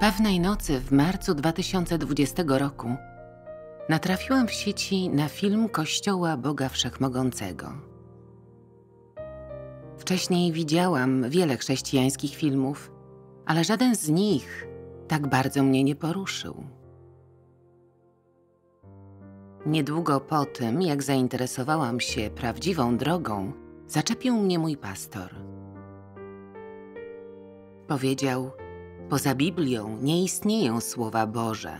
Pewnej nocy w marcu 2020 roku natrafiłam w sieci na film Kościoła Boga Wszechmogącego. Wcześniej widziałam wiele chrześcijańskich filmów, ale żaden z nich tak bardzo mnie nie poruszył. Niedługo po tym, jak zainteresowałam się prawdziwą drogą, zaczepił mnie mój pastor. Powiedział – Poza Biblią nie istnieją słowa Boże.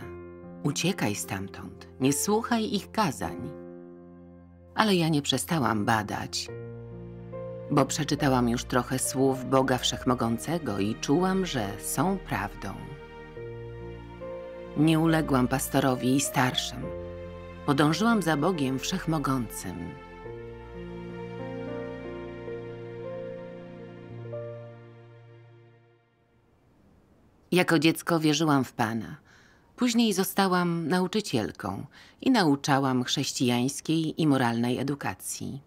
Uciekaj stamtąd, nie słuchaj ich kazań. Ale ja nie przestałam badać, bo przeczytałam już trochę słów Boga Wszechmogącego i czułam, że są prawdą. Nie uległam pastorowi i starszym. Podążyłam za Bogiem Wszechmogącym. Jako dziecko wierzyłam w Pana. Później zostałam nauczycielką i nauczałam chrześcijańskiej i moralnej edukacji.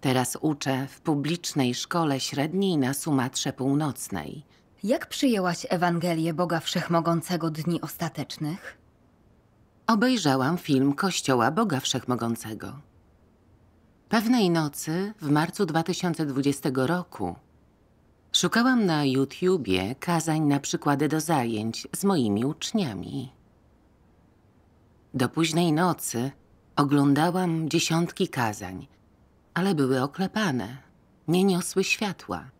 Teraz uczę w publicznej szkole średniej na Sumatrze Północnej. Jak przyjęłaś Ewangelię Boga Wszechmogącego Dni Ostatecznych? Obejrzałam film Kościoła Boga Wszechmogącego. Pewnej nocy w marcu 2020 roku Szukałam na YouTubie kazań na przykłady do zajęć z moimi uczniami. Do późnej nocy oglądałam dziesiątki kazań, ale były oklepane, nie niosły światła.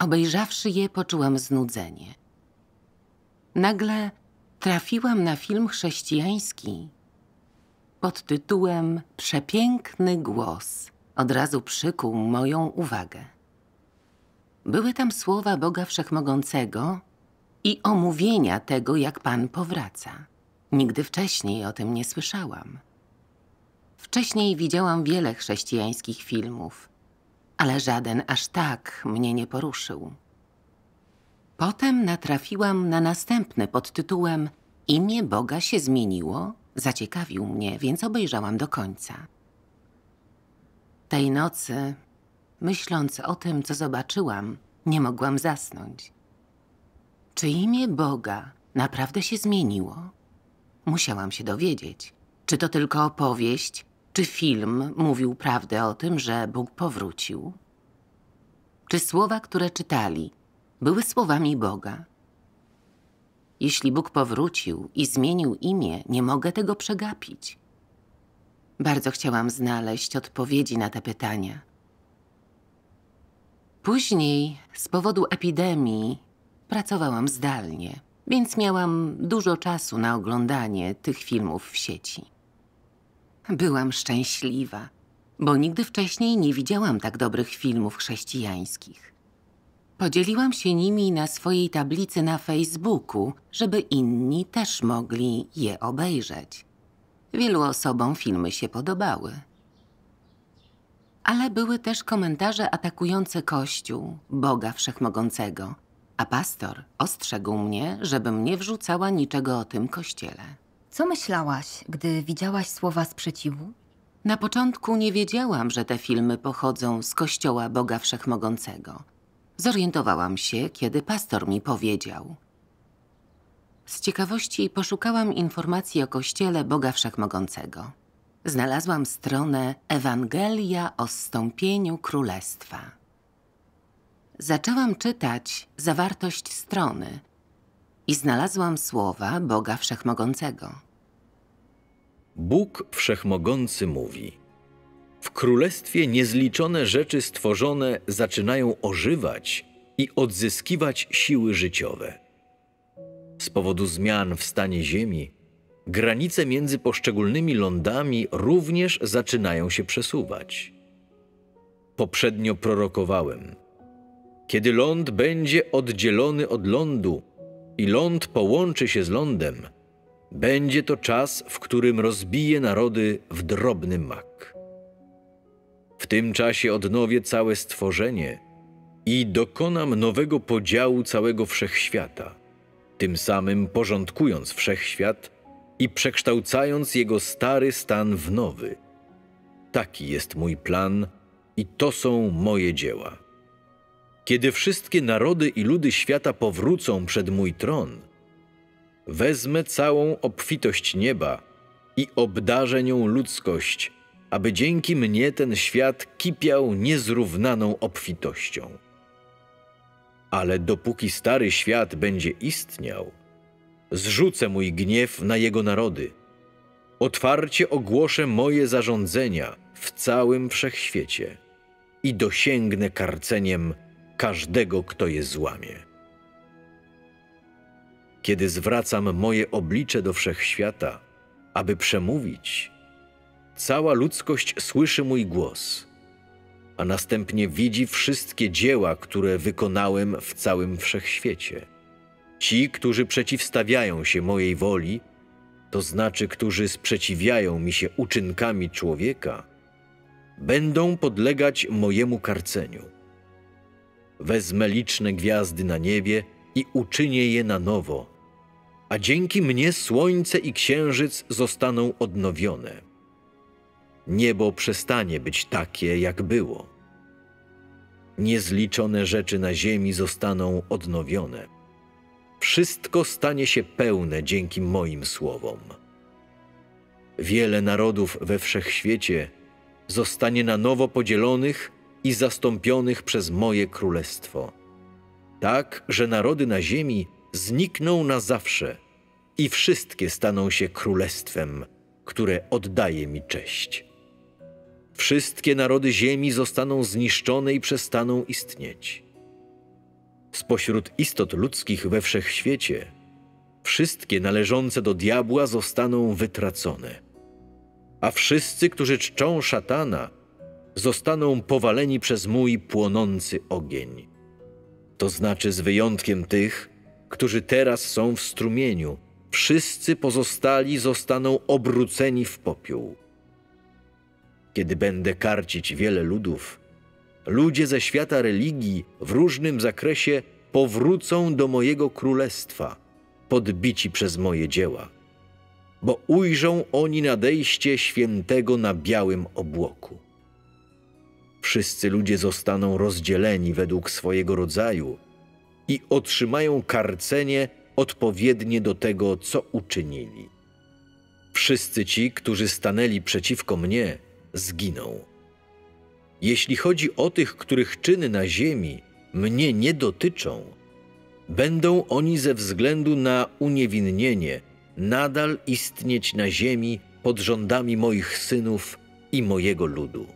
Obejrzawszy je, poczułam znudzenie. Nagle trafiłam na film chrześcijański pod tytułem Przepiękny głos. Od razu przykuł moją uwagę. Były tam słowa Boga Wszechmogącego i omówienia tego, jak Pan powraca. Nigdy wcześniej o tym nie słyszałam. Wcześniej widziałam wiele chrześcijańskich filmów, ale żaden aż tak mnie nie poruszył. Potem natrafiłam na następny pod tytułem Imię Boga się zmieniło, zaciekawił mnie, więc obejrzałam do końca. Tej nocy Myśląc o tym, co zobaczyłam, nie mogłam zasnąć. Czy imię Boga naprawdę się zmieniło? Musiałam się dowiedzieć. Czy to tylko opowieść, czy film mówił prawdę o tym, że Bóg powrócił? Czy słowa, które czytali, były słowami Boga? Jeśli Bóg powrócił i zmienił imię, nie mogę tego przegapić. Bardzo chciałam znaleźć odpowiedzi na te pytania – Później, z powodu epidemii, pracowałam zdalnie, więc miałam dużo czasu na oglądanie tych filmów w sieci. Byłam szczęśliwa, bo nigdy wcześniej nie widziałam tak dobrych filmów chrześcijańskich. Podzieliłam się nimi na swojej tablicy na Facebooku, żeby inni też mogli je obejrzeć. Wielu osobom filmy się podobały. Ale były też komentarze atakujące Kościół, Boga Wszechmogącego. A pastor ostrzegł mnie, żebym nie wrzucała niczego o tym kościele. Co myślałaś, gdy widziałaś słowa sprzeciwu? Na początku nie wiedziałam, że te filmy pochodzą z Kościoła Boga Wszechmogącego. Zorientowałam się, kiedy pastor mi powiedział. Z ciekawości poszukałam informacji o Kościele Boga Wszechmogącego znalazłam stronę Ewangelia o stąpieniu Królestwa. Zaczęłam czytać zawartość strony i znalazłam słowa Boga Wszechmogącego. Bóg Wszechmogący mówi: W królestwie niezliczone rzeczy stworzone zaczynają ożywać i odzyskiwać siły życiowe. Z powodu zmian w stanie ziemi granice między poszczególnymi lądami również zaczynają się przesuwać. Poprzednio prorokowałem. Kiedy ląd będzie oddzielony od lądu i ląd połączy się z lądem, będzie to czas, w którym rozbije narody w drobny mak. W tym czasie odnowię całe stworzenie i dokonam nowego podziału całego wszechświata, tym samym porządkując wszechświat i przekształcając jego stary stan w nowy. Taki jest mój plan i to są moje dzieła. Kiedy wszystkie narody i ludy świata powrócą przed mój tron, wezmę całą obfitość nieba i obdarzę nią ludzkość, aby dzięki mnie ten świat kipiał niezrównaną obfitością. Ale dopóki stary świat będzie istniał, Zrzucę mój gniew na jego narody. Otwarcie ogłoszę moje zarządzenia w całym wszechświecie i dosięgnę karceniem każdego, kto je złamie. Kiedy zwracam moje oblicze do wszechświata, aby przemówić, cała ludzkość słyszy mój głos, a następnie widzi wszystkie dzieła, które wykonałem w całym wszechświecie Ci, którzy przeciwstawiają się mojej woli, to znaczy, którzy sprzeciwiają mi się uczynkami człowieka, będą podlegać mojemu karceniu. Wezmę liczne gwiazdy na niebie i uczynię je na nowo, a dzięki mnie słońce i księżyc zostaną odnowione. Niebo przestanie być takie, jak było. Niezliczone rzeczy na ziemi zostaną odnowione wszystko stanie się pełne dzięki moim słowom. Wiele narodów we wszechświecie zostanie na nowo podzielonych i zastąpionych przez moje królestwo, tak że narody na ziemi znikną na zawsze i wszystkie staną się królestwem, które oddaje mi cześć. Wszystkie narody ziemi zostaną zniszczone i przestaną istnieć Spośród istot ludzkich we wszechświecie, wszystkie należące do diabła zostaną wytracone, a wszyscy, którzy czczą szatana, zostaną powaleni przez mój płonący ogień. To znaczy z wyjątkiem tych, którzy teraz są w strumieniu, wszyscy pozostali zostaną obróceni w popiół. Kiedy będę karcić wiele ludów, ludzie ze świata religii w różnym zakresie powrócą do mojego królestwa, podbici przez moje dzieła, bo ujrzą oni nadejście świętego na białym obłoku. Wszyscy ludzie zostaną rozdzieleni według swojego rodzaju i otrzymają karcenie odpowiednie do tego, co uczynili. Wszyscy ci, którzy stanęli przeciwko mnie, zginą. Jeśli chodzi o tych, których czyny na ziemi mnie nie dotyczą, będą oni ze względu na uniewinnienie nadal istnieć na ziemi pod rządami moich synów i mojego ludu.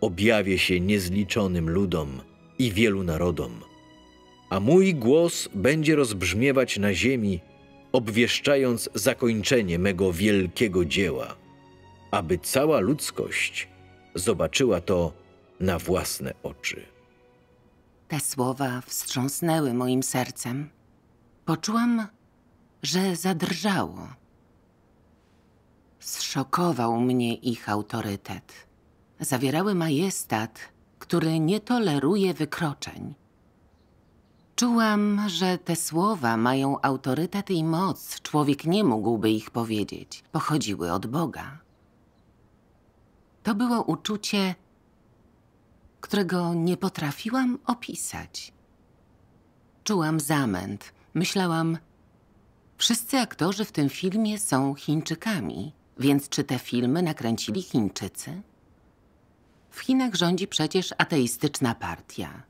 Objawię się niezliczonym ludom i wielu narodom, a mój głos będzie rozbrzmiewać na ziemi, obwieszczając zakończenie mego wielkiego dzieła, aby cała ludzkość Zobaczyła to na własne oczy. Te słowa wstrząsnęły moim sercem. Poczułam, że zadrżało. Zszokował mnie ich autorytet. Zawierały majestat, który nie toleruje wykroczeń. Czułam, że te słowa mają autorytet i moc. Człowiek nie mógłby ich powiedzieć. Pochodziły od Boga. To było uczucie, którego nie potrafiłam opisać. Czułam zamęt. Myślałam, wszyscy aktorzy w tym filmie są Chińczykami, więc czy te filmy nakręcili Chińczycy? W Chinach rządzi przecież ateistyczna partia.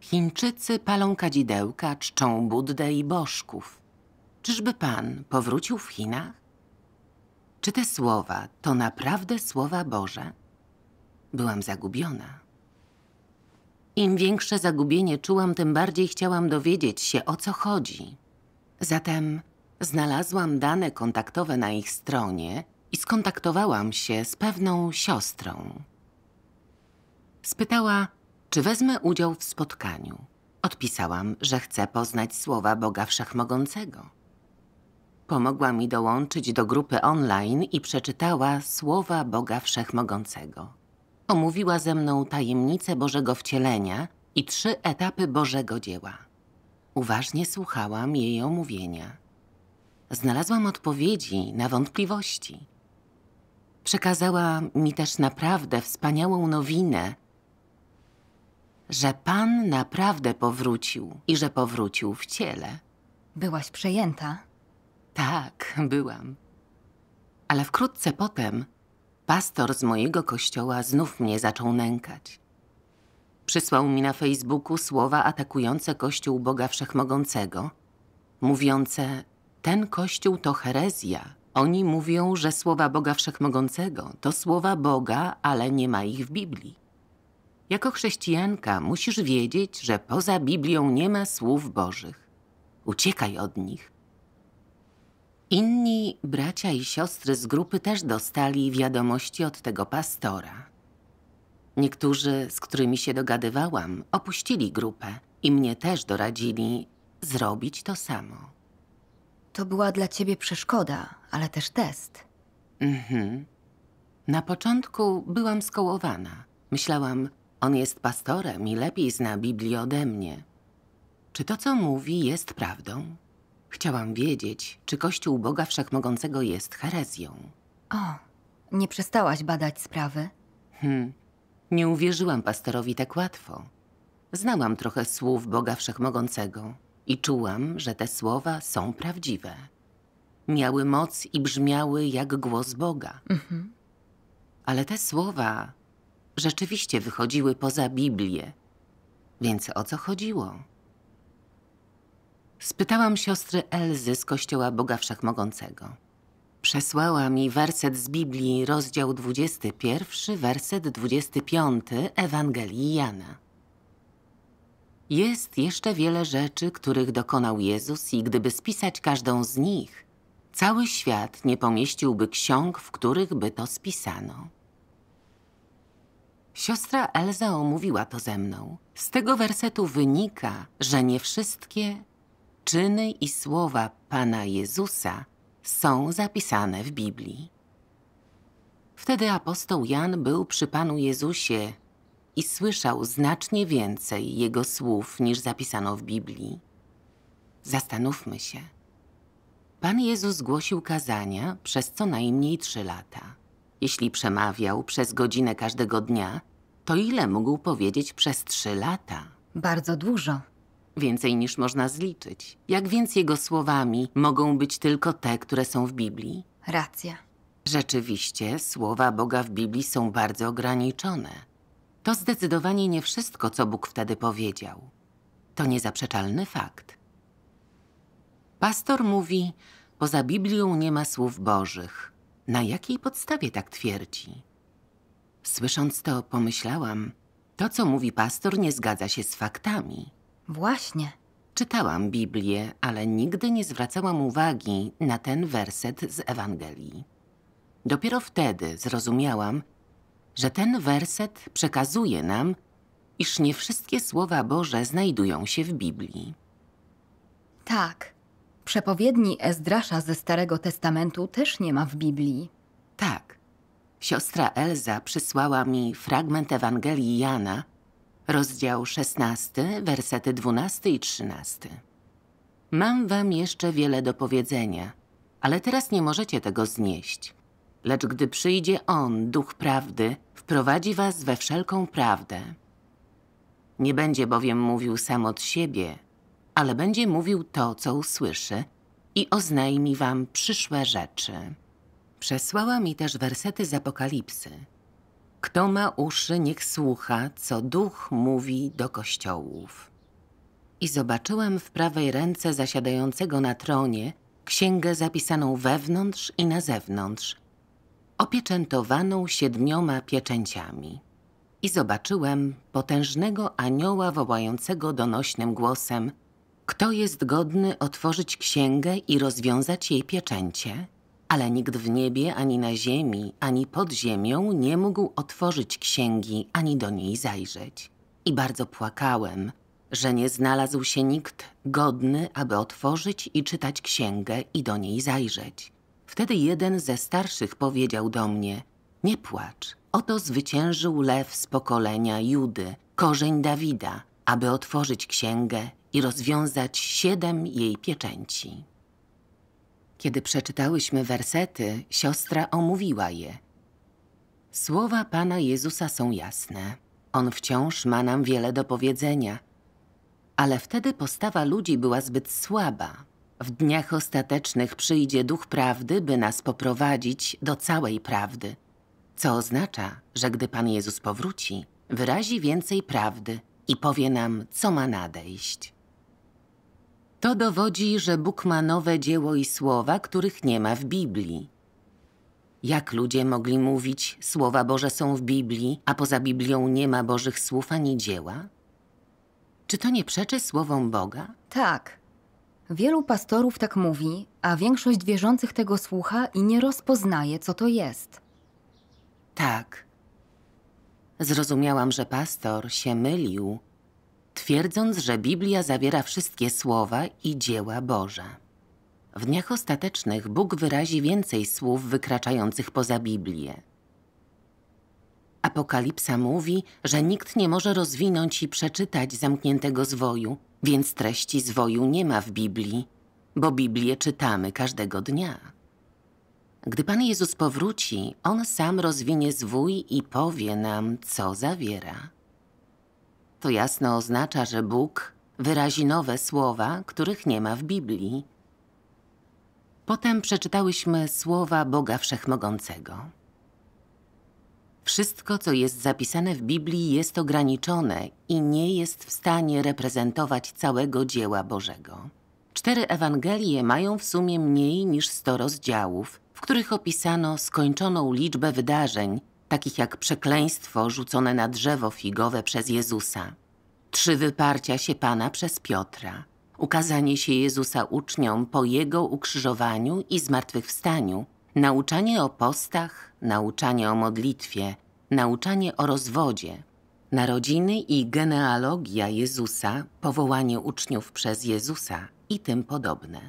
Chińczycy palą kadzidełka, czczą Buddę i bożków. Czyżby pan powrócił w Chinach? Czy te słowa to naprawdę słowa Boże? Byłam zagubiona. Im większe zagubienie czułam, tym bardziej chciałam dowiedzieć się, o co chodzi. Zatem znalazłam dane kontaktowe na ich stronie i skontaktowałam się z pewną siostrą. Spytała, czy wezmę udział w spotkaniu. Odpisałam, że chcę poznać słowa Boga Wszechmogącego. Pomogła mi dołączyć do grupy online i przeczytała słowa Boga Wszechmogącego. Omówiła ze mną tajemnicę Bożego wcielenia i trzy etapy Bożego dzieła. Uważnie słuchałam jej omówienia. Znalazłam odpowiedzi na wątpliwości. Przekazała mi też naprawdę wspaniałą nowinę, że Pan naprawdę powrócił i że powrócił w ciele. Byłaś przejęta tak, byłam. Ale wkrótce potem pastor z mojego kościoła znów mnie zaczął nękać. Przysłał mi na Facebooku słowa atakujące Kościół Boga Wszechmogącego, mówiące: Ten kościół to herezja. Oni mówią, że słowa Boga Wszechmogącego to słowa Boga, ale nie ma ich w Biblii. Jako chrześcijanka musisz wiedzieć, że poza Biblią nie ma słów Bożych. Uciekaj od nich. Inni bracia i siostry z grupy też dostali wiadomości od tego pastora. Niektórzy, z którymi się dogadywałam, opuścili grupę i mnie też doradzili zrobić to samo. To była dla ciebie przeszkoda, ale też test. Mhm. Na początku byłam skołowana. Myślałam, on jest pastorem i lepiej zna Biblię ode mnie. Czy to, co mówi, jest prawdą? Chciałam wiedzieć, czy Kościół Boga Wszechmogącego jest herezją. O, nie przestałaś badać sprawy? Hmm, nie uwierzyłam pastorowi tak łatwo. Znałam trochę słów Boga Wszechmogącego i czułam, że te słowa są prawdziwe. Miały moc i brzmiały jak głos Boga. Mhm. Ale te słowa rzeczywiście wychodziły poza Biblię. Więc o co chodziło? Spytałam siostry Elzy z Kościoła Boga Wszechmogącego. Przesłała mi werset z Biblii, rozdział 21, werset 25 Ewangelii Jana. Jest jeszcze wiele rzeczy, których dokonał Jezus i gdyby spisać każdą z nich, cały świat nie pomieściłby ksiąg, w których by to spisano. Siostra Elza omówiła to ze mną. Z tego wersetu wynika, że nie wszystkie Czyny i słowa Pana Jezusa są zapisane w Biblii. Wtedy apostoł Jan był przy Panu Jezusie i słyszał znacznie więcej Jego słów niż zapisano w Biblii. Zastanówmy się. Pan Jezus głosił kazania przez co najmniej trzy lata. Jeśli przemawiał przez godzinę każdego dnia, to ile mógł powiedzieć przez trzy lata? Bardzo dużo. Więcej niż można zliczyć. Jak więc jego słowami mogą być tylko te, które są w Biblii? Racja. Rzeczywiście, słowa Boga w Biblii są bardzo ograniczone. To zdecydowanie nie wszystko, co Bóg wtedy powiedział. To niezaprzeczalny fakt. Pastor mówi, poza Biblią nie ma słów Bożych. Na jakiej podstawie tak twierdzi? Słysząc to, pomyślałam, to co mówi pastor nie zgadza się z faktami. Właśnie. Czytałam Biblię, ale nigdy nie zwracałam uwagi na ten werset z Ewangelii. Dopiero wtedy zrozumiałam, że ten werset przekazuje nam, iż nie wszystkie słowa Boże znajdują się w Biblii. Tak. Przepowiedni Ezdrasza ze Starego Testamentu też nie ma w Biblii. Tak. Siostra Elza przysłała mi fragment Ewangelii Jana, Rozdział 16, wersety 12 i 13. Mam wam jeszcze wiele do powiedzenia, ale teraz nie możecie tego znieść. Lecz gdy przyjdzie On, Duch Prawdy, wprowadzi was we wszelką prawdę. Nie będzie bowiem mówił sam od siebie, ale będzie mówił to, co usłyszy i oznajmi wam przyszłe rzeczy. Przesłała mi też wersety z Apokalipsy, kto ma uszy, niech słucha, co duch mówi do kościołów. I zobaczyłem w prawej ręce zasiadającego na tronie księgę zapisaną wewnątrz i na zewnątrz, opieczętowaną siedmioma pieczęciami. I zobaczyłem potężnego anioła wołającego donośnym głosem – kto jest godny otworzyć księgę i rozwiązać jej pieczęcie? ale nikt w niebie, ani na ziemi, ani pod ziemią nie mógł otworzyć księgi, ani do niej zajrzeć. I bardzo płakałem, że nie znalazł się nikt godny, aby otworzyć i czytać księgę i do niej zajrzeć. Wtedy jeden ze starszych powiedział do mnie, nie płacz, oto zwyciężył lew z pokolenia Judy, korzeń Dawida, aby otworzyć księgę i rozwiązać siedem jej pieczęci. Kiedy przeczytałyśmy wersety, siostra omówiła je. Słowa Pana Jezusa są jasne. On wciąż ma nam wiele do powiedzenia. Ale wtedy postawa ludzi była zbyt słaba. W dniach ostatecznych przyjdzie Duch Prawdy, by nas poprowadzić do całej prawdy. Co oznacza, że gdy Pan Jezus powróci, wyrazi więcej prawdy i powie nam, co ma nadejść. To dowodzi, że Bóg ma nowe dzieło i słowa, których nie ma w Biblii. Jak ludzie mogli mówić, słowa Boże są w Biblii, a poza Biblią nie ma Bożych słów ani dzieła? Czy to nie przeczy słowom Boga? Tak. Wielu pastorów tak mówi, a większość wierzących tego słucha i nie rozpoznaje, co to jest. Tak. Zrozumiałam, że pastor się mylił, twierdząc, że Biblia zawiera wszystkie słowa i dzieła Boże. W dniach ostatecznych Bóg wyrazi więcej słów wykraczających poza Biblię. Apokalipsa mówi, że nikt nie może rozwinąć i przeczytać zamkniętego zwoju, więc treści zwoju nie ma w Biblii, bo Biblię czytamy każdego dnia. Gdy Pan Jezus powróci, On sam rozwinie zwój i powie nam, co zawiera to jasno oznacza, że Bóg wyrazi nowe słowa, których nie ma w Biblii. Potem przeczytałyśmy słowa Boga Wszechmogącego. Wszystko, co jest zapisane w Biblii, jest ograniczone i nie jest w stanie reprezentować całego dzieła Bożego. Cztery Ewangelie mają w sumie mniej niż 100 rozdziałów, w których opisano skończoną liczbę wydarzeń, takich jak przekleństwo rzucone na drzewo figowe przez Jezusa, trzy wyparcia się Pana przez Piotra, ukazanie się Jezusa uczniom po Jego ukrzyżowaniu i zmartwychwstaniu, nauczanie o postach, nauczanie o modlitwie, nauczanie o rozwodzie, narodziny i genealogia Jezusa, powołanie uczniów przez Jezusa i tym podobne.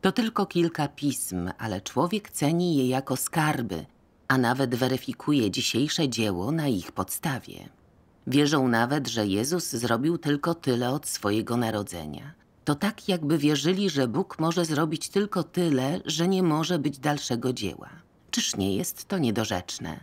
To tylko kilka pism, ale człowiek ceni je jako skarby – a nawet weryfikuje dzisiejsze dzieło na ich podstawie. Wierzą nawet, że Jezus zrobił tylko tyle od swojego narodzenia. To tak, jakby wierzyli, że Bóg może zrobić tylko tyle, że nie może być dalszego dzieła. Czyż nie jest to niedorzeczne?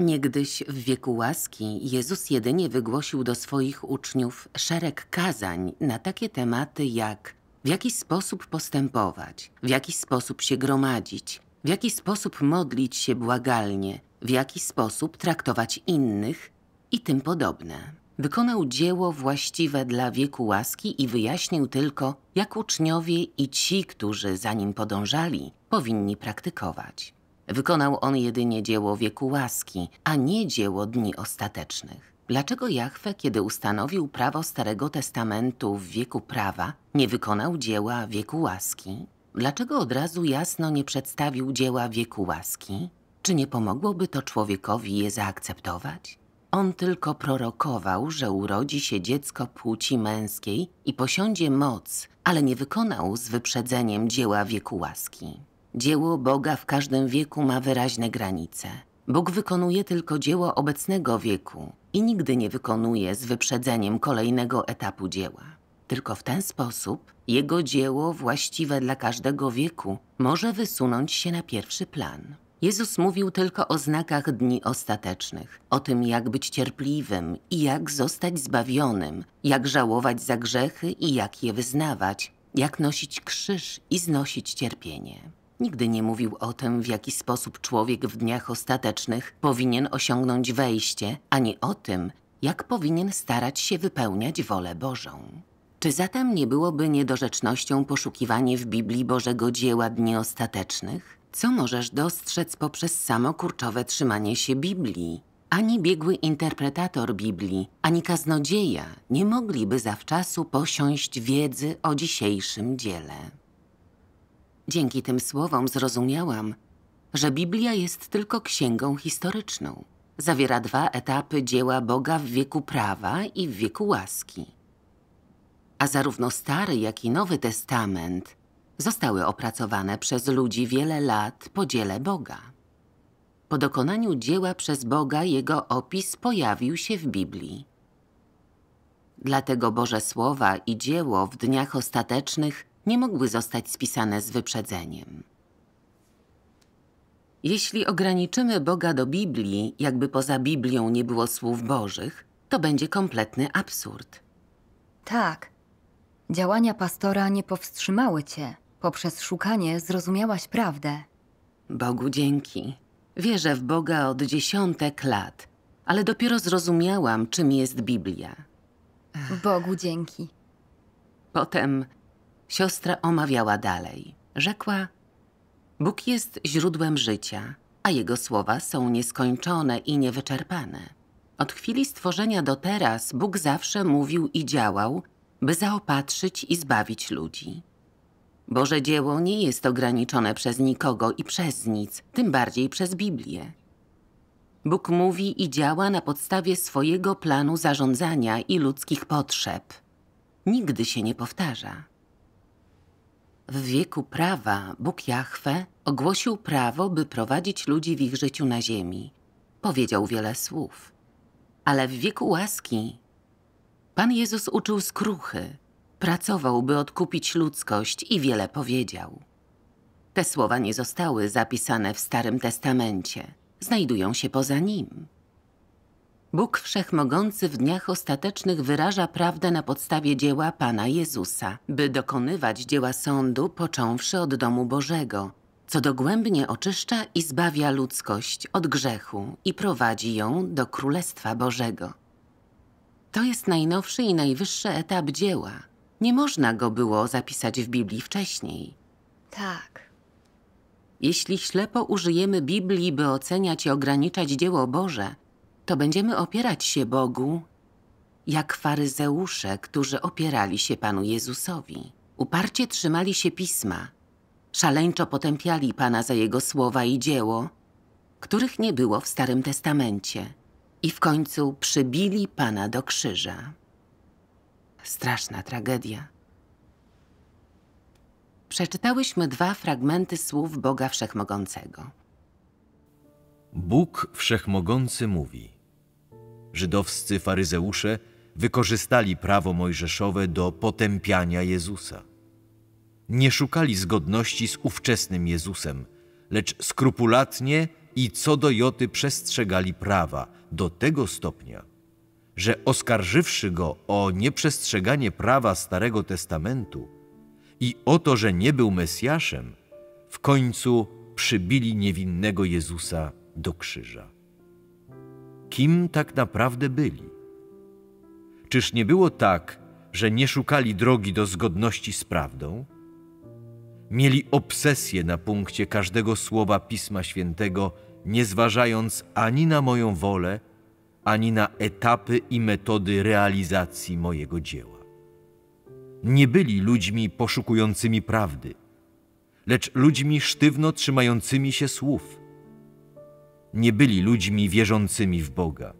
Niegdyś w wieku łaski Jezus jedynie wygłosił do swoich uczniów szereg kazań na takie tematy jak w jaki sposób postępować, w jaki sposób się gromadzić, w jaki sposób modlić się błagalnie, w jaki sposób traktować innych i tym podobne. Wykonał dzieło właściwe dla wieku łaski i wyjaśnił tylko, jak uczniowie i ci, którzy za nim podążali, powinni praktykować. Wykonał on jedynie dzieło wieku łaski, a nie dzieło dni ostatecznych. Dlaczego Jahwe, kiedy ustanowił prawo Starego Testamentu w wieku prawa, nie wykonał dzieła wieku łaski? Dlaczego od razu jasno nie przedstawił dzieła wieku łaski? Czy nie pomogłoby to człowiekowi je zaakceptować? On tylko prorokował, że urodzi się dziecko płci męskiej i posiądzie moc, ale nie wykonał z wyprzedzeniem dzieła wieku łaski. Dzieło Boga w każdym wieku ma wyraźne granice. Bóg wykonuje tylko dzieło obecnego wieku i nigdy nie wykonuje z wyprzedzeniem kolejnego etapu dzieła. Tylko w ten sposób jego dzieło właściwe dla każdego wieku może wysunąć się na pierwszy plan. Jezus mówił tylko o znakach dni ostatecznych, o tym jak być cierpliwym i jak zostać zbawionym, jak żałować za grzechy i jak je wyznawać, jak nosić krzyż i znosić cierpienie. Nigdy nie mówił o tym, w jaki sposób człowiek w dniach ostatecznych powinien osiągnąć wejście, ani o tym, jak powinien starać się wypełniać wolę Bożą. Czy zatem nie byłoby niedorzecznością poszukiwanie w Biblii Bożego dzieła dni ostatecznych? Co możesz dostrzec poprzez samo kurczowe trzymanie się Biblii? Ani biegły interpretator Biblii, ani kaznodzieja nie mogliby zawczasu posiąść wiedzy o dzisiejszym dziele. Dzięki tym słowom zrozumiałam, że Biblia jest tylko księgą historyczną. Zawiera dwa etapy dzieła Boga w wieku prawa i w wieku łaski a zarówno Stary, jak i Nowy Testament zostały opracowane przez ludzi wiele lat po dziele Boga. Po dokonaniu dzieła przez Boga jego opis pojawił się w Biblii. Dlatego Boże Słowa i dzieło w dniach ostatecznych nie mogły zostać spisane z wyprzedzeniem. Jeśli ograniczymy Boga do Biblii, jakby poza Biblią nie było słów Bożych, to będzie kompletny absurd. Tak, Działania pastora nie powstrzymały cię. Poprzez szukanie zrozumiałaś prawdę. Bogu dzięki. Wierzę w Boga od dziesiątek lat, ale dopiero zrozumiałam, czym jest Biblia. Bogu dzięki. Potem siostra omawiała dalej. Rzekła, Bóg jest źródłem życia, a Jego słowa są nieskończone i niewyczerpane. Od chwili stworzenia do teraz Bóg zawsze mówił i działał, by zaopatrzyć i zbawić ludzi. Boże dzieło nie jest ograniczone przez nikogo i przez nic, tym bardziej przez Biblię. Bóg mówi i działa na podstawie swojego planu zarządzania i ludzkich potrzeb. Nigdy się nie powtarza. W wieku prawa Bóg Jahwe ogłosił prawo, by prowadzić ludzi w ich życiu na ziemi. Powiedział wiele słów. Ale w wieku łaski Pan Jezus uczył skruchy, pracował, by odkupić ludzkość i wiele powiedział. Te słowa nie zostały zapisane w Starym Testamencie, znajdują się poza nim. Bóg Wszechmogący w dniach ostatecznych wyraża prawdę na podstawie dzieła Pana Jezusa, by dokonywać dzieła sądu, począwszy od domu Bożego, co dogłębnie oczyszcza i zbawia ludzkość od grzechu i prowadzi ją do Królestwa Bożego. To jest najnowszy i najwyższy etap dzieła. Nie można go było zapisać w Biblii wcześniej. Tak. Jeśli ślepo użyjemy Biblii, by oceniać i ograniczać dzieło Boże, to będziemy opierać się Bogu, jak faryzeusze, którzy opierali się Panu Jezusowi. Uparcie trzymali się Pisma, szaleńczo potępiali Pana za Jego słowa i dzieło, których nie było w Starym Testamencie i w końcu przybili pana do krzyża. Straszna tragedia. Przeczytałyśmy dwa fragmenty słów Boga Wszechmogącego. Bóg Wszechmogący mówi: Żydowscy faryzeusze wykorzystali prawo mojżeszowe do potępiania Jezusa. Nie szukali zgodności z ówczesnym Jezusem, lecz skrupulatnie i co do joty przestrzegali prawa, do tego stopnia, że oskarżywszy go o nieprzestrzeganie prawa Starego Testamentu i o to, że nie był Mesjaszem, w końcu przybili niewinnego Jezusa do krzyża. Kim tak naprawdę byli? Czyż nie było tak, że nie szukali drogi do zgodności z prawdą? Mieli obsesję na punkcie każdego słowa Pisma Świętego – nie zważając ani na moją wolę, ani na etapy i metody realizacji mojego dzieła. Nie byli ludźmi poszukującymi prawdy, lecz ludźmi sztywno trzymającymi się słów. Nie byli ludźmi wierzącymi w Boga,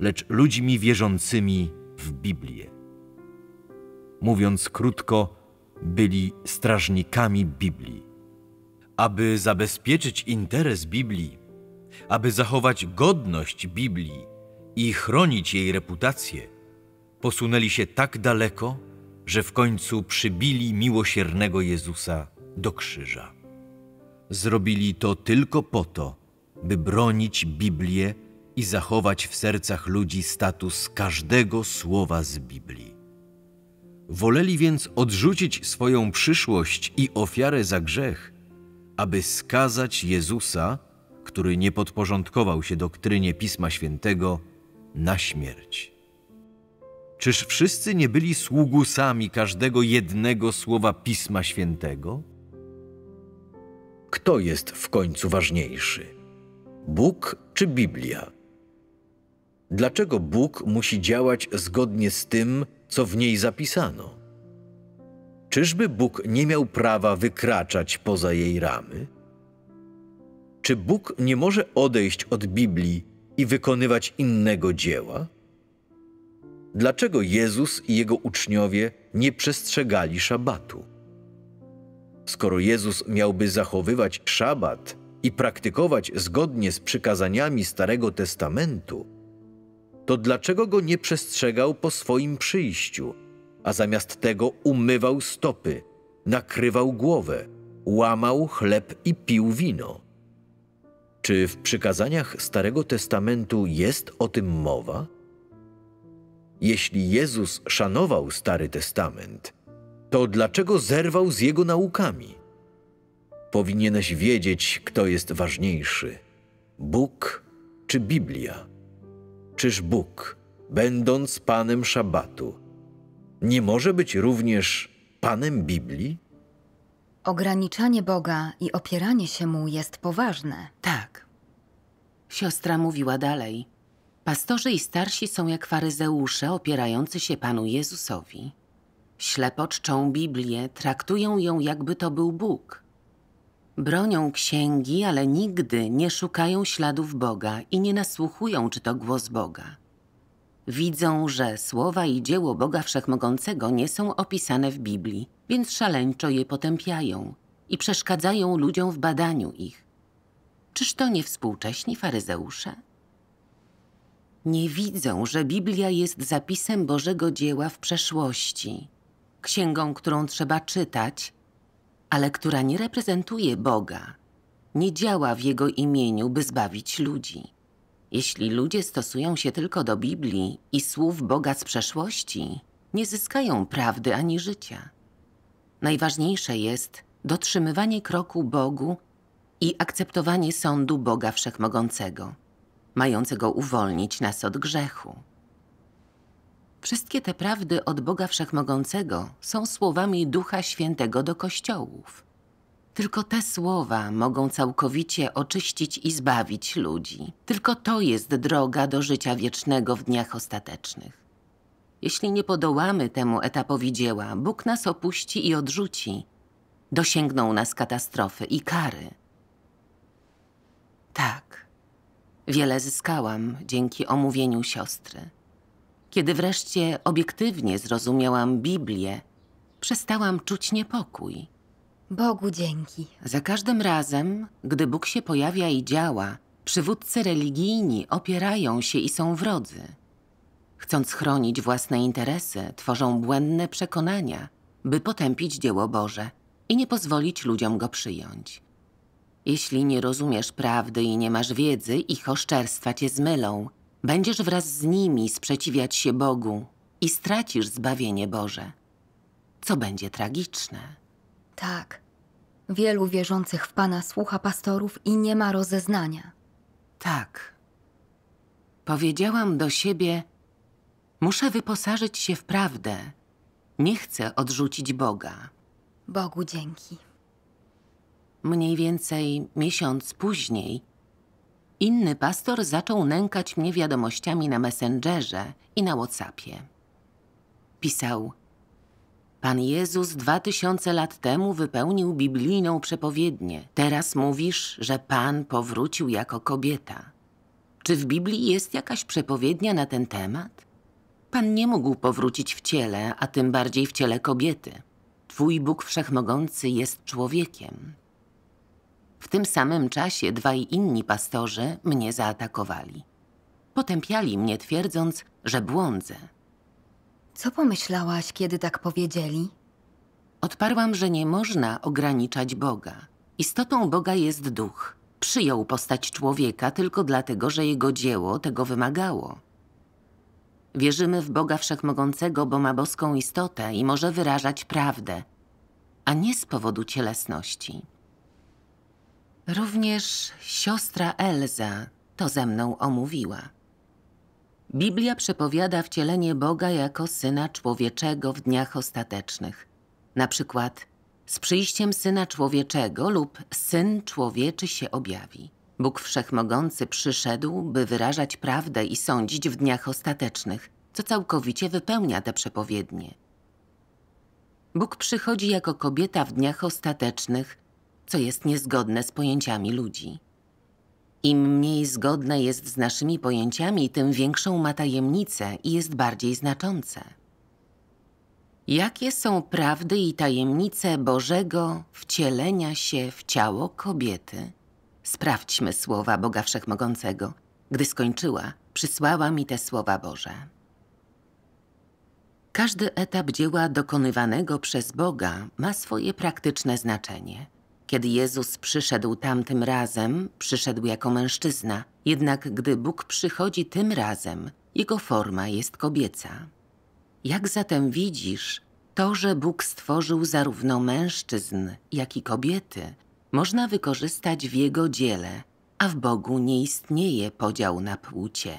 lecz ludźmi wierzącymi w Biblię. Mówiąc krótko, byli strażnikami Biblii. Aby zabezpieczyć interes Biblii, aby zachować godność Biblii i chronić jej reputację, posunęli się tak daleko, że w końcu przybili miłosiernego Jezusa do krzyża. Zrobili to tylko po to, by bronić Biblię i zachować w sercach ludzi status każdego słowa z Biblii. Woleli więc odrzucić swoją przyszłość i ofiarę za grzech, aby skazać Jezusa który nie podporządkował się doktrynie Pisma Świętego, na śmierć. Czyż wszyscy nie byli sługusami każdego jednego słowa Pisma Świętego? Kto jest w końcu ważniejszy? Bóg czy Biblia? Dlaczego Bóg musi działać zgodnie z tym, co w niej zapisano? Czyżby Bóg nie miał prawa wykraczać poza jej ramy? Czy Bóg nie może odejść od Biblii i wykonywać innego dzieła? Dlaczego Jezus i jego uczniowie nie przestrzegali szabatu? Skoro Jezus miałby zachowywać szabat i praktykować zgodnie z przykazaniami Starego Testamentu, to dlaczego go nie przestrzegał po swoim przyjściu, a zamiast tego umywał stopy, nakrywał głowę, łamał chleb i pił wino? Czy w przykazaniach Starego Testamentu jest o tym mowa? Jeśli Jezus szanował Stary Testament, to dlaczego zerwał z jego naukami? Powinieneś wiedzieć, kto jest ważniejszy: Bóg czy Biblia? Czyż Bóg, będąc Panem Szabatu, nie może być również Panem Biblii? Ograniczanie Boga i opieranie się mu jest poważne. Tak. Siostra mówiła dalej. Pastorzy i starsi są jak faryzeusze opierający się Panu Jezusowi. Ślepo czczą Biblię, traktują ją jakby to był Bóg. Bronią księgi, ale nigdy nie szukają śladów Boga i nie nasłuchują, czy to głos Boga. Widzą, że słowa i dzieło Boga Wszechmogącego nie są opisane w Biblii, więc szaleńczo je potępiają i przeszkadzają ludziom w badaniu ich. Czyż to nie współcześni faryzeusze? Nie widzą, że Biblia jest zapisem Bożego dzieła w przeszłości, księgą, którą trzeba czytać, ale która nie reprezentuje Boga, nie działa w Jego imieniu, by zbawić ludzi. Jeśli ludzie stosują się tylko do Biblii i słów Boga z przeszłości, nie zyskają prawdy ani życia. Najważniejsze jest dotrzymywanie kroku Bogu i akceptowanie sądu Boga Wszechmogącego, mającego uwolnić nas od grzechu. Wszystkie te prawdy od Boga Wszechmogącego są słowami Ducha Świętego do kościołów. Tylko te słowa mogą całkowicie oczyścić i zbawić ludzi. Tylko to jest droga do życia wiecznego w dniach ostatecznych. Jeśli nie podołamy temu etapowi dzieła, Bóg nas opuści i odrzuci. Dosięgną nas katastrofy i kary. Tak, wiele zyskałam dzięki omówieniu siostry. Kiedy wreszcie obiektywnie zrozumiałam Biblię, przestałam czuć niepokój. Bogu dzięki. Za każdym razem, gdy Bóg się pojawia i działa, przywódcy religijni opierają się i są wrodzy. Chcąc chronić własne interesy, tworzą błędne przekonania, by potępić dzieło Boże i nie pozwolić ludziom go przyjąć. Jeśli nie rozumiesz prawdy i nie masz wiedzy, ich oszczerstwa cię zmylą. Będziesz wraz z nimi sprzeciwiać się Bogu i stracisz zbawienie Boże, co będzie tragiczne. Tak. Wielu wierzących w Pana słucha pastorów i nie ma rozeznania. Tak. Powiedziałam do siebie, muszę wyposażyć się w prawdę. Nie chcę odrzucić Boga. Bogu dzięki. Mniej więcej miesiąc później inny pastor zaczął nękać mnie wiadomościami na Messengerze i na Whatsappie. Pisał – Pan Jezus dwa tysiące lat temu wypełnił biblijną przepowiednię. Teraz mówisz, że Pan powrócił jako kobieta. Czy w Biblii jest jakaś przepowiednia na ten temat? Pan nie mógł powrócić w ciele, a tym bardziej w ciele kobiety. Twój Bóg Wszechmogący jest człowiekiem. W tym samym czasie dwaj inni pastorzy mnie zaatakowali. Potępiali mnie twierdząc, że błądzę. Co pomyślałaś, kiedy tak powiedzieli? Odparłam, że nie można ograniczać Boga. Istotą Boga jest duch. Przyjął postać człowieka tylko dlatego, że jego dzieło tego wymagało. Wierzymy w Boga Wszechmogącego, bo ma boską istotę i może wyrażać prawdę, a nie z powodu cielesności. Również siostra Elza to ze mną omówiła. Biblia przepowiada wcielenie Boga jako Syna Człowieczego w dniach ostatecznych. Na przykład z przyjściem Syna Człowieczego lub Syn Człowieczy się objawi. Bóg Wszechmogący przyszedł, by wyrażać prawdę i sądzić w dniach ostatecznych, co całkowicie wypełnia te przepowiednie. Bóg przychodzi jako kobieta w dniach ostatecznych, co jest niezgodne z pojęciami ludzi. Im mniej zgodne jest z naszymi pojęciami, tym większą ma tajemnicę i jest bardziej znaczące. Jakie są prawdy i tajemnice Bożego wcielenia się w ciało kobiety? Sprawdźmy słowa Boga Wszechmogącego. Gdy skończyła, przysłała mi te słowa Boże. Każdy etap dzieła dokonywanego przez Boga ma swoje praktyczne znaczenie – kiedy Jezus przyszedł tamtym razem, przyszedł jako mężczyzna. Jednak gdy Bóg przychodzi tym razem, jego forma jest kobieca. Jak zatem widzisz, to, że Bóg stworzył zarówno mężczyzn, jak i kobiety, można wykorzystać w Jego dziele, a w Bogu nie istnieje podział na płcie.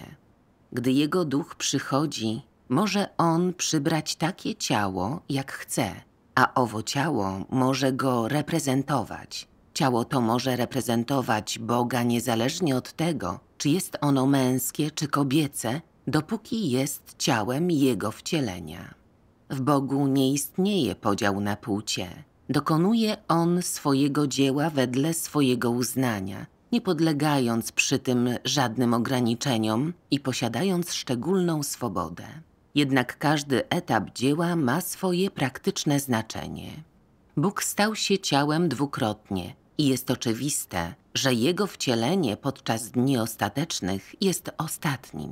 Gdy Jego duch przychodzi, może On przybrać takie ciało, jak chce, a owo ciało może go reprezentować. Ciało to może reprezentować Boga niezależnie od tego, czy jest ono męskie czy kobiece, dopóki jest ciałem Jego wcielenia. W Bogu nie istnieje podział na płcie. Dokonuje On swojego dzieła wedle swojego uznania, nie podlegając przy tym żadnym ograniczeniom i posiadając szczególną swobodę. Jednak każdy etap dzieła ma swoje praktyczne znaczenie. Bóg stał się ciałem dwukrotnie i jest oczywiste, że Jego wcielenie podczas dni ostatecznych jest ostatnim.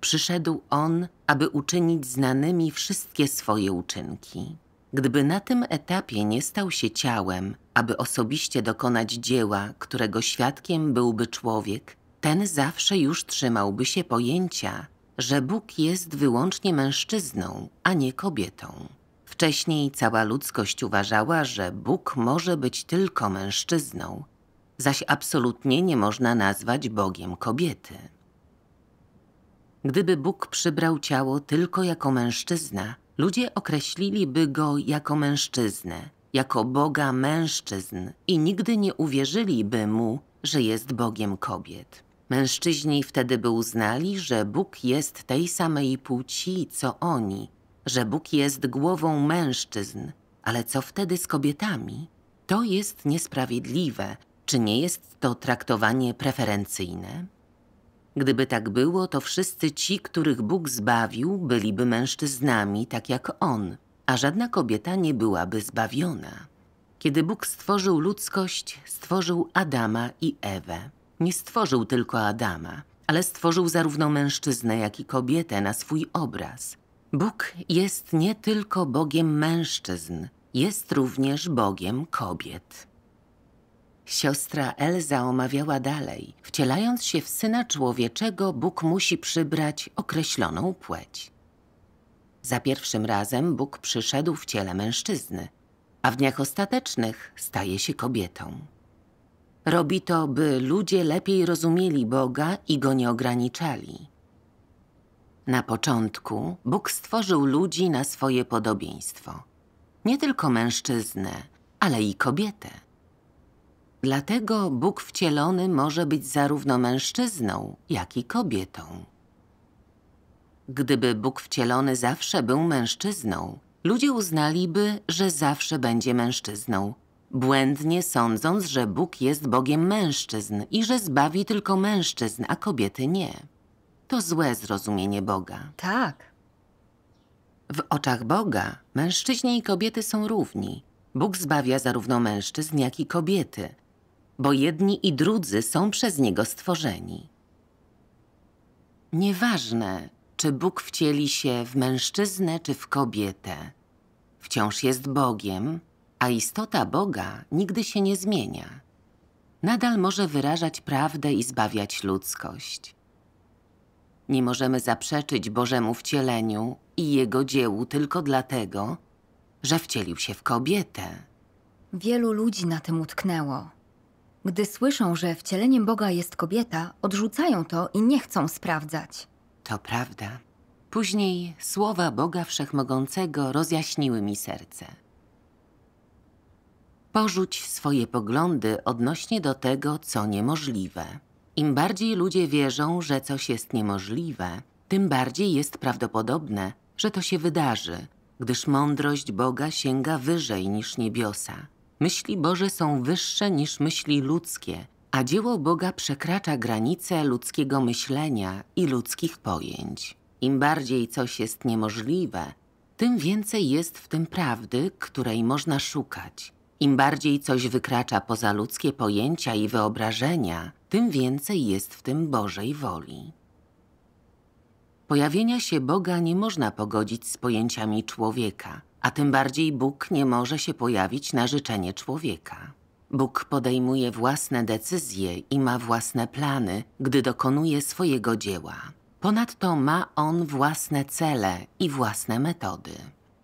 Przyszedł On, aby uczynić znanymi wszystkie swoje uczynki. Gdyby na tym etapie nie stał się ciałem, aby osobiście dokonać dzieła, którego świadkiem byłby człowiek, ten zawsze już trzymałby się pojęcia, że Bóg jest wyłącznie mężczyzną, a nie kobietą. Wcześniej cała ludzkość uważała, że Bóg może być tylko mężczyzną, zaś absolutnie nie można nazwać Bogiem kobiety. Gdyby Bóg przybrał ciało tylko jako mężczyzna, ludzie określiliby go jako mężczyznę, jako Boga mężczyzn i nigdy nie uwierzyliby mu, że jest Bogiem kobiet. Mężczyźni wtedy by uznali, że Bóg jest tej samej płci, co oni, że Bóg jest głową mężczyzn. Ale co wtedy z kobietami? To jest niesprawiedliwe. Czy nie jest to traktowanie preferencyjne? Gdyby tak było, to wszyscy ci, których Bóg zbawił, byliby mężczyznami, tak jak On, a żadna kobieta nie byłaby zbawiona. Kiedy Bóg stworzył ludzkość, stworzył Adama i Ewę. Nie stworzył tylko Adama, ale stworzył zarówno mężczyznę, jak i kobietę na swój obraz. Bóg jest nie tylko Bogiem mężczyzn, jest również Bogiem kobiet. Siostra Elza omawiała dalej. Wcielając się w syna człowieczego, Bóg musi przybrać określoną płeć. Za pierwszym razem Bóg przyszedł w ciele mężczyzny, a w dniach ostatecznych staje się kobietą. Robi to, by ludzie lepiej rozumieli Boga i go nie ograniczali. Na początku Bóg stworzył ludzi na swoje podobieństwo. Nie tylko mężczyznę, ale i kobietę. Dlatego Bóg wcielony może być zarówno mężczyzną, jak i kobietą. Gdyby Bóg wcielony zawsze był mężczyzną, ludzie uznaliby, że zawsze będzie mężczyzną, błędnie sądząc, że Bóg jest Bogiem mężczyzn i że zbawi tylko mężczyzn, a kobiety nie. To złe zrozumienie Boga. Tak. W oczach Boga mężczyźni i kobiety są równi. Bóg zbawia zarówno mężczyzn, jak i kobiety, bo jedni i drudzy są przez Niego stworzeni. Nieważne, czy Bóg wcieli się w mężczyznę, czy w kobietę. Wciąż jest Bogiem a istota Boga nigdy się nie zmienia. Nadal może wyrażać prawdę i zbawiać ludzkość. Nie możemy zaprzeczyć Bożemu wcieleniu i Jego dziełu tylko dlatego, że wcielił się w kobietę. Wielu ludzi na tym utknęło. Gdy słyszą, że wcieleniem Boga jest kobieta, odrzucają to i nie chcą sprawdzać. To prawda. Później słowa Boga Wszechmogącego rozjaśniły mi serce porzuć swoje poglądy odnośnie do tego, co niemożliwe. Im bardziej ludzie wierzą, że coś jest niemożliwe, tym bardziej jest prawdopodobne, że to się wydarzy, gdyż mądrość Boga sięga wyżej niż niebiosa. Myśli Boże są wyższe niż myśli ludzkie, a dzieło Boga przekracza granice ludzkiego myślenia i ludzkich pojęć. Im bardziej coś jest niemożliwe, tym więcej jest w tym prawdy, której można szukać. Im bardziej coś wykracza poza ludzkie pojęcia i wyobrażenia, tym więcej jest w tym Bożej woli. Pojawienia się Boga nie można pogodzić z pojęciami człowieka, a tym bardziej Bóg nie może się pojawić na życzenie człowieka. Bóg podejmuje własne decyzje i ma własne plany, gdy dokonuje swojego dzieła. Ponadto ma on własne cele i własne metody.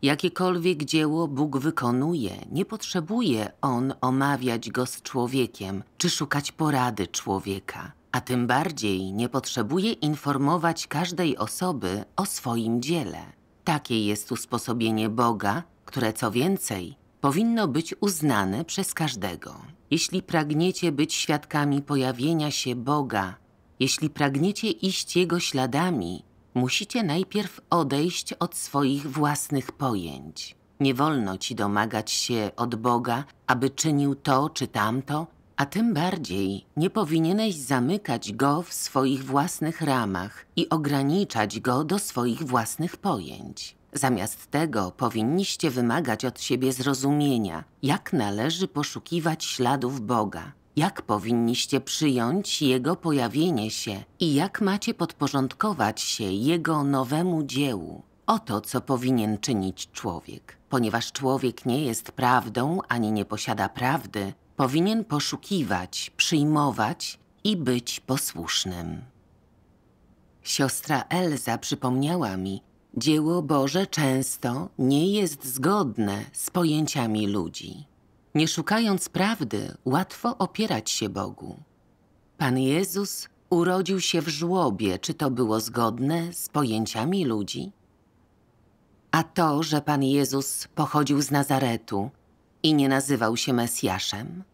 Jakiekolwiek dzieło Bóg wykonuje, nie potrzebuje On omawiać go z człowiekiem czy szukać porady człowieka, a tym bardziej nie potrzebuje informować każdej osoby o swoim dziele. Takie jest usposobienie Boga, które co więcej, powinno być uznane przez każdego. Jeśli pragniecie być świadkami pojawienia się Boga, jeśli pragniecie iść Jego śladami, musicie najpierw odejść od swoich własnych pojęć. Nie wolno ci domagać się od Boga, aby czynił to czy tamto, a tym bardziej nie powinieneś zamykać go w swoich własnych ramach i ograniczać go do swoich własnych pojęć. Zamiast tego powinniście wymagać od siebie zrozumienia, jak należy poszukiwać śladów Boga, jak powinniście przyjąć Jego pojawienie się i jak macie podporządkować się Jego nowemu dziełu? Oto, co powinien czynić człowiek. Ponieważ człowiek nie jest prawdą ani nie posiada prawdy, powinien poszukiwać, przyjmować i być posłusznym. Siostra Elza przypomniała mi, dzieło Boże często nie jest zgodne z pojęciami ludzi. Nie szukając prawdy, łatwo opierać się Bogu. Pan Jezus urodził się w żłobie, czy to było zgodne z pojęciami ludzi? A to, że Pan Jezus pochodził z Nazaretu i nie nazywał się Mesjaszem?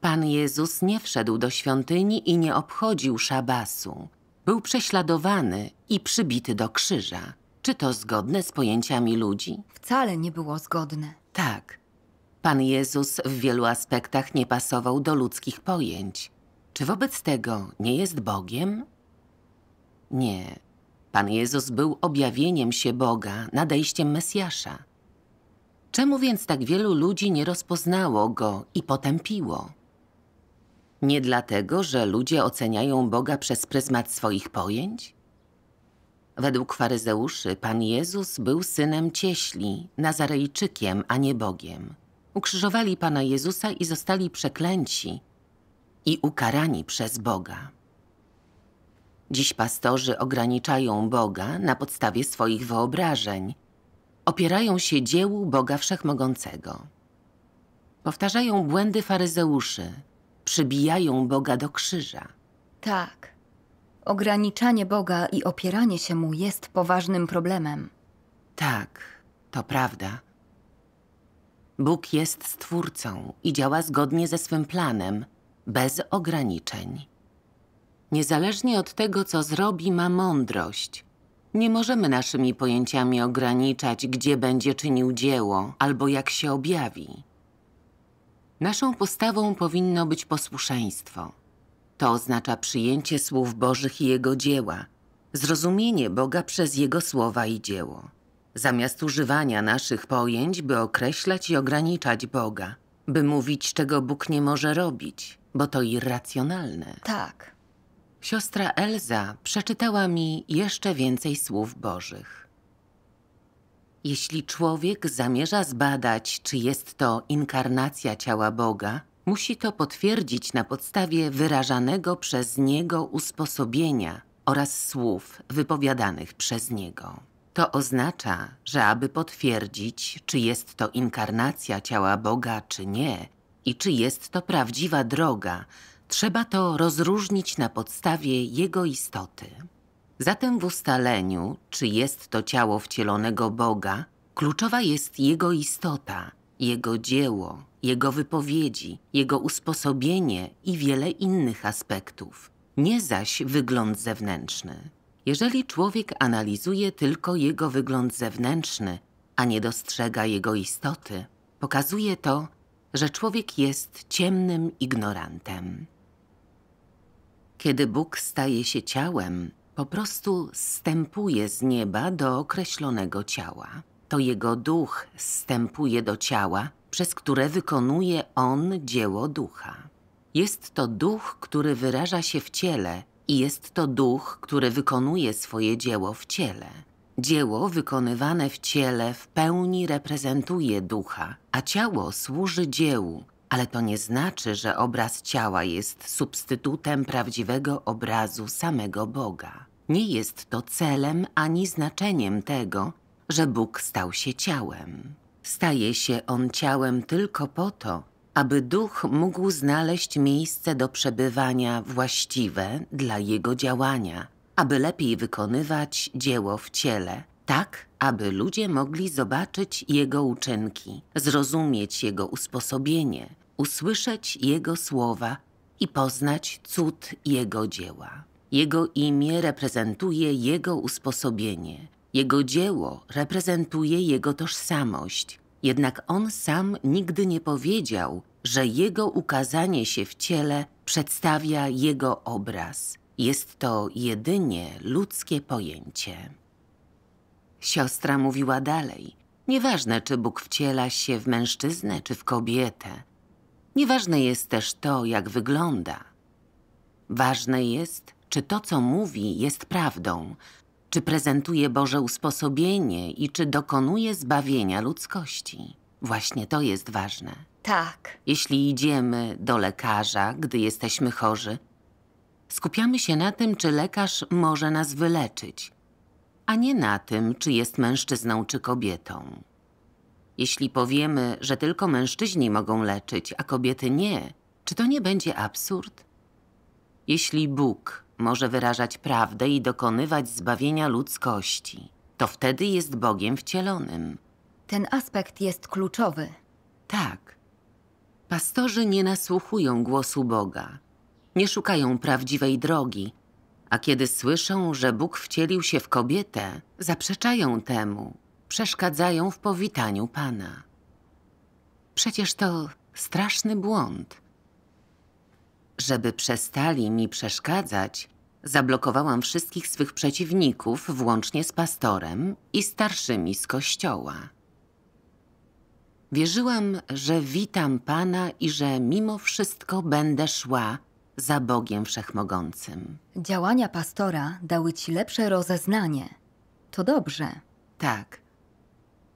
Pan Jezus nie wszedł do świątyni i nie obchodził szabasu. Był prześladowany i przybity do krzyża. Czy to zgodne z pojęciami ludzi? Wcale nie było zgodne. Tak, Pan Jezus w wielu aspektach nie pasował do ludzkich pojęć. Czy wobec tego nie jest Bogiem? Nie. Pan Jezus był objawieniem się Boga, nadejściem Mesjasza. Czemu więc tak wielu ludzi nie rozpoznało Go i potępiło? Nie dlatego, że ludzie oceniają Boga przez pryzmat swoich pojęć? Według faryzeuszy Pan Jezus był synem cieśli, Nazarejczykiem, a nie Bogiem ukrzyżowali Pana Jezusa i zostali przeklęci i ukarani przez Boga. Dziś pastorzy ograniczają Boga na podstawie swoich wyobrażeń, opierają się dziełu Boga Wszechmogącego. Powtarzają błędy faryzeuszy, przybijają Boga do krzyża. Tak. Ograniczanie Boga i opieranie się Mu jest poważnym problemem. Tak, to prawda. Bóg jest stwórcą i działa zgodnie ze swym planem, bez ograniczeń. Niezależnie od tego, co zrobi, ma mądrość. Nie możemy naszymi pojęciami ograniczać, gdzie będzie czynił dzieło albo jak się objawi. Naszą postawą powinno być posłuszeństwo. To oznacza przyjęcie słów Bożych i Jego dzieła, zrozumienie Boga przez Jego słowa i dzieło zamiast używania naszych pojęć, by określać i ograniczać Boga, by mówić, czego Bóg nie może robić, bo to irracjonalne. Tak. Siostra Elza przeczytała mi jeszcze więcej słów Bożych. Jeśli człowiek zamierza zbadać, czy jest to inkarnacja ciała Boga, musi to potwierdzić na podstawie wyrażanego przez niego usposobienia oraz słów wypowiadanych przez niego. To oznacza, że aby potwierdzić, czy jest to inkarnacja ciała Boga, czy nie, i czy jest to prawdziwa droga, trzeba to rozróżnić na podstawie jego istoty. Zatem w ustaleniu, czy jest to ciało wcielonego Boga, kluczowa jest jego istota, jego dzieło, jego wypowiedzi, jego usposobienie i wiele innych aspektów, nie zaś wygląd zewnętrzny. Jeżeli człowiek analizuje tylko jego wygląd zewnętrzny, a nie dostrzega jego istoty, pokazuje to, że człowiek jest ciemnym ignorantem. Kiedy Bóg staje się ciałem, po prostu stępuje z nieba do określonego ciała. To jego duch stępuje do ciała, przez które wykonuje on dzieło ducha. Jest to duch, który wyraża się w ciele i jest to duch, który wykonuje swoje dzieło w ciele. Dzieło wykonywane w ciele w pełni reprezentuje ducha, a ciało służy dziełu, ale to nie znaczy, że obraz ciała jest substytutem prawdziwego obrazu samego Boga. Nie jest to celem ani znaczeniem tego, że Bóg stał się ciałem. Staje się On ciałem tylko po to, aby duch mógł znaleźć miejsce do przebywania właściwe dla jego działania, aby lepiej wykonywać dzieło w ciele, tak aby ludzie mogli zobaczyć jego uczynki, zrozumieć jego usposobienie, usłyszeć jego słowa i poznać cud jego dzieła. Jego imię reprezentuje jego usposobienie, jego dzieło reprezentuje jego tożsamość, jednak on sam nigdy nie powiedział, że jego ukazanie się w ciele przedstawia jego obraz. Jest to jedynie ludzkie pojęcie. Siostra mówiła dalej. Nieważne, czy Bóg wciela się w mężczyznę czy w kobietę. Nieważne jest też to, jak wygląda. Ważne jest, czy to, co mówi, jest prawdą, czy prezentuje Boże usposobienie i czy dokonuje zbawienia ludzkości. Właśnie to jest ważne. Tak. Jeśli idziemy do lekarza, gdy jesteśmy chorzy, skupiamy się na tym, czy lekarz może nas wyleczyć, a nie na tym, czy jest mężczyzną czy kobietą. Jeśli powiemy, że tylko mężczyźni mogą leczyć, a kobiety nie, czy to nie będzie absurd? Jeśli Bóg może wyrażać prawdę i dokonywać zbawienia ludzkości, to wtedy jest Bogiem wcielonym – ten aspekt jest kluczowy. Tak. Pastorzy nie nasłuchują głosu Boga, nie szukają prawdziwej drogi, a kiedy słyszą, że Bóg wcielił się w kobietę, zaprzeczają temu, przeszkadzają w powitaniu Pana. Przecież to straszny błąd. Żeby przestali mi przeszkadzać, zablokowałam wszystkich swych przeciwników, włącznie z pastorem i starszymi z kościoła. Wierzyłam, że witam Pana i że mimo wszystko będę szła za Bogiem Wszechmogącym. Działania pastora dały ci lepsze rozeznanie. To dobrze. Tak.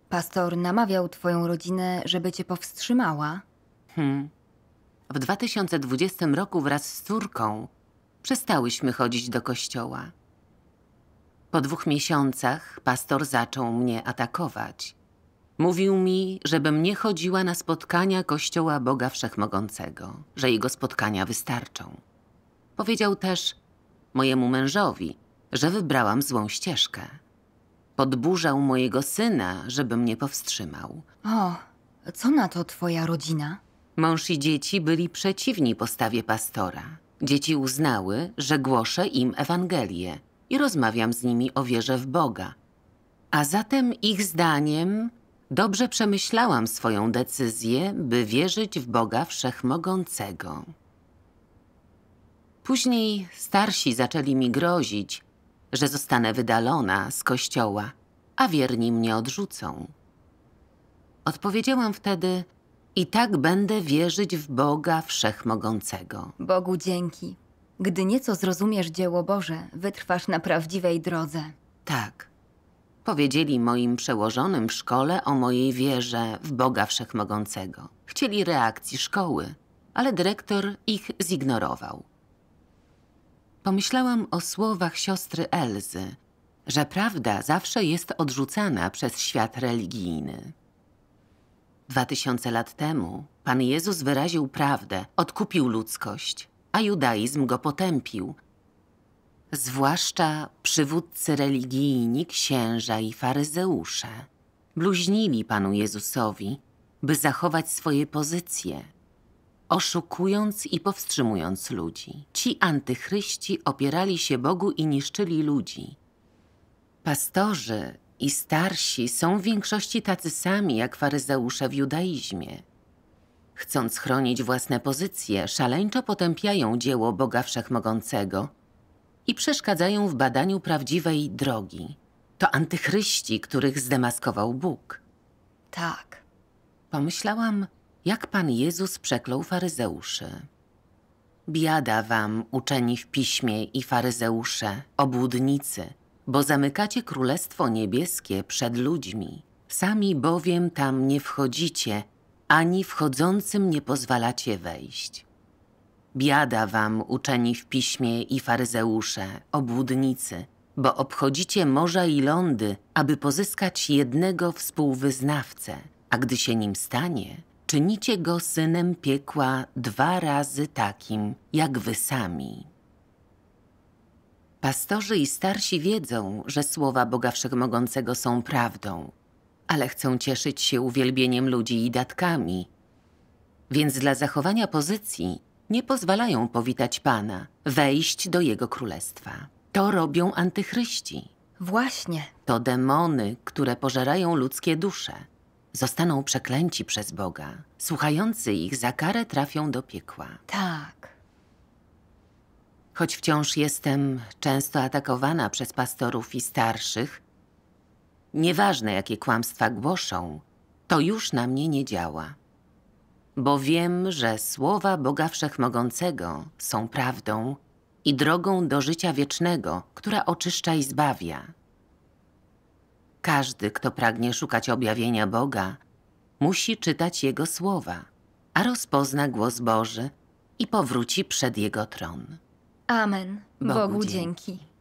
Pastor namawiał twoją rodzinę, żeby cię powstrzymała. Hmm. W 2020 roku wraz z córką przestałyśmy chodzić do kościoła. Po dwóch miesiącach pastor zaczął mnie atakować. Mówił mi, żebym nie chodziła na spotkania Kościoła Boga Wszechmogącego, że jego spotkania wystarczą. Powiedział też mojemu mężowi, że wybrałam złą ścieżkę. Podburzał mojego syna, żeby mnie powstrzymał. O, co na to twoja rodzina? Mąż i dzieci byli przeciwni postawie pastora. Dzieci uznały, że głoszę im Ewangelię i rozmawiam z nimi o wierze w Boga. A zatem ich zdaniem Dobrze przemyślałam swoją decyzję, by wierzyć w Boga Wszechmogącego. Później starsi zaczęli mi grozić, że zostanę wydalona z kościoła, a wierni mnie odrzucą. Odpowiedziałam wtedy, i tak będę wierzyć w Boga Wszechmogącego. Bogu dzięki. Gdy nieco zrozumiesz dzieło Boże, wytrwasz na prawdziwej drodze. Tak. Powiedzieli moim przełożonym w szkole o mojej wierze w Boga Wszechmogącego. Chcieli reakcji szkoły, ale dyrektor ich zignorował. Pomyślałam o słowach siostry Elzy, że prawda zawsze jest odrzucana przez świat religijny. Dwa tysiące lat temu Pan Jezus wyraził prawdę, odkupił ludzkość, a judaizm go potępił, zwłaszcza przywódcy religijni, księża i faryzeusze, bluźnili Panu Jezusowi, by zachować swoje pozycje, oszukując i powstrzymując ludzi. Ci antychryści opierali się Bogu i niszczyli ludzi. Pastorzy i starsi są w większości tacy sami jak faryzeusze w judaizmie. Chcąc chronić własne pozycje, szaleńczo potępiają dzieło Boga Wszechmogącego – i przeszkadzają w badaniu prawdziwej drogi. To antychryści, których zdemaskował Bóg. Tak. Pomyślałam, jak Pan Jezus przeklął faryzeuszy. Biada wam, uczeni w piśmie i faryzeusze, obłudnicy, bo zamykacie Królestwo Niebieskie przed ludźmi. Sami bowiem tam nie wchodzicie, ani wchodzącym nie pozwalacie wejść. Biada wam, uczeni w piśmie i faryzeusze, obłudnicy, bo obchodzicie morza i lądy, aby pozyskać jednego współwyznawcę, a gdy się nim stanie, czynicie go synem piekła dwa razy takim, jak wy sami. Pastorzy i starsi wiedzą, że słowa Boga Wszechmogącego są prawdą, ale chcą cieszyć się uwielbieniem ludzi i datkami. Więc dla zachowania pozycji nie pozwalają powitać Pana, wejść do Jego królestwa. To robią antychryści. Właśnie. To demony, które pożerają ludzkie dusze. Zostaną przeklęci przez Boga. Słuchający ich za karę trafią do piekła. Tak. Choć wciąż jestem często atakowana przez pastorów i starszych, nieważne jakie kłamstwa głoszą, to już na mnie nie działa bo wiem, że słowa Boga Wszechmogącego są prawdą i drogą do życia wiecznego, która oczyszcza i zbawia. Każdy, kto pragnie szukać objawienia Boga, musi czytać Jego słowa, a rozpozna głos Boży i powróci przed Jego tron. Amen. Bogu, Bogu dzięki.